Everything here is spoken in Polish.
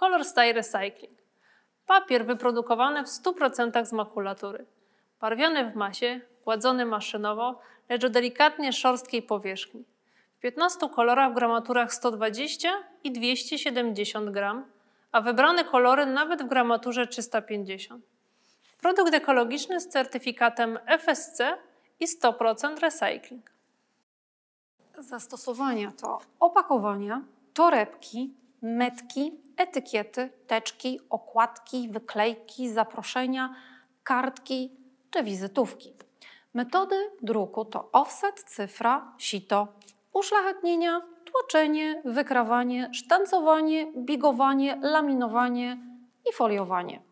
Color Style Recycling. Papier wyprodukowany w 100% z makulatury. Barwiony w masie, kładzony maszynowo, lecz o delikatnie szorstkiej powierzchni. W 15 kolorach w gramaturach 120 i 270 gram, a wybrane kolory nawet w gramaturze 350. Produkt ekologiczny z certyfikatem FSC i 100% recycling. Zastosowania to opakowania, torebki, metki, etykiety, teczki, okładki, wyklejki, zaproszenia, kartki czy wizytówki. Metody druku to offset, cyfra, sito, uszlachetnienia, tłoczenie, wykrawanie, sztancowanie, bigowanie, laminowanie i foliowanie.